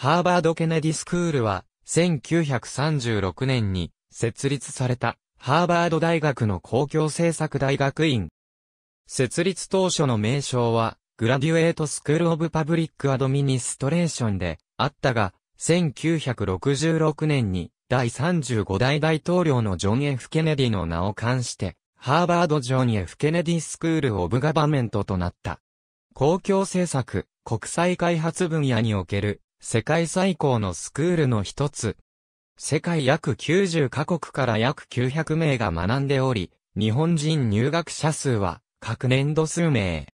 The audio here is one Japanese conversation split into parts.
ハーバード・ケネディスクールは、1936年に設立された、ハーバード大学の公共政策大学院。設立当初の名称は、グラデュエート・スクール・オブ・パブリック・アドミニストレーションであったが、1966年に第35代大統領のジョン・ F・ ケネディの名を冠して、ハーバード・ジョン・ F・ ケネディ・スクール・オブ・ガバメントとなった。公共政策、国際開発分野における世界最高のスクールの一つ。世界約90カ国から約900名が学んでおり、日本人入学者数は各年度数名。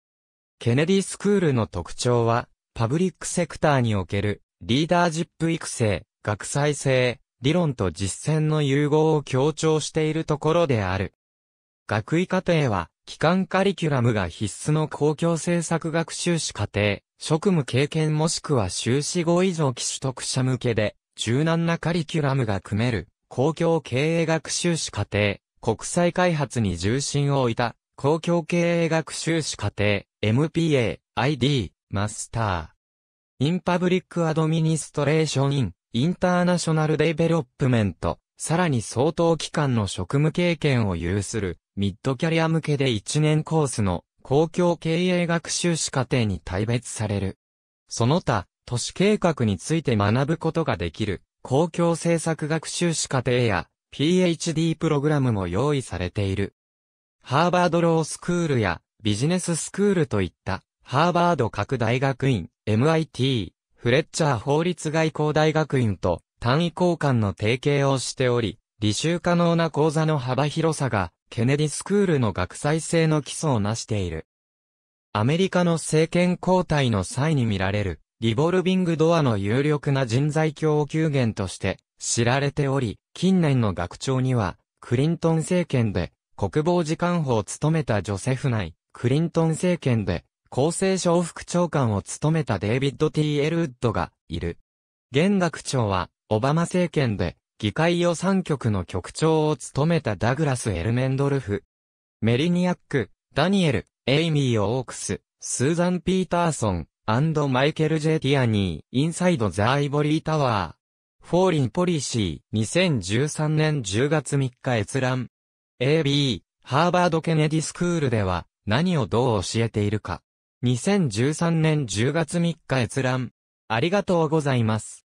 ケネディスクールの特徴は、パブリックセクターにおけるリーダージップ育成、学際性、理論と実践の融合を強調しているところである。学位課程は、基幹カリキュラムが必須の公共政策学習士課程、職務経験もしくは修士号以上期取得者向けで、柔軟なカリキュラムが組める、公共経営学修士課程、国際開発に重心を置いた、公共経営学修士課程、MPA、ID、マスター。インパブリックアドミニストレーションイン、インターナショナルデベロップメント、さらに相当期間の職務経験を有する、ミッドキャリア向けで1年コースの公共経営学習士課程に大別される。その他、都市計画について学ぶことができる、公共政策学習士課程や、PhD プログラムも用意されている。ハーバードロースクールや、ビジネススクールといった、ハーバード各大学院、MIT、フレッチャー法律外交大学院と単位交換の提携をしており、履修可能な講座の幅広さがケネディスクールの学際性の基礎をなしている。アメリカの政権交代の際に見られる、リボルビングドアの有力な人材供給源として知られており、近年の学長には、クリントン政権で国防次官補を務めたジョセフ内、クリントン政権で厚生省副長官を務めたデイビッド・ T・ エルウッドがいる。現学長は、オバマ政権で議会予算局の局長を務めたダグラス・エルメンドルフ、メリニアック、ダニエル、エイミー・オークス、スーザン・ピーターソン、アンド・マイケル・ジェ・ティアニー、インサイド・ザ・アイボリー・タワー、フォーリン・ポリシー、2013年10月3日閲覧。AB、ハーバード・ケネディスクールでは、何をどう教えているか。2013年10月3日閲覧。ありがとうございます。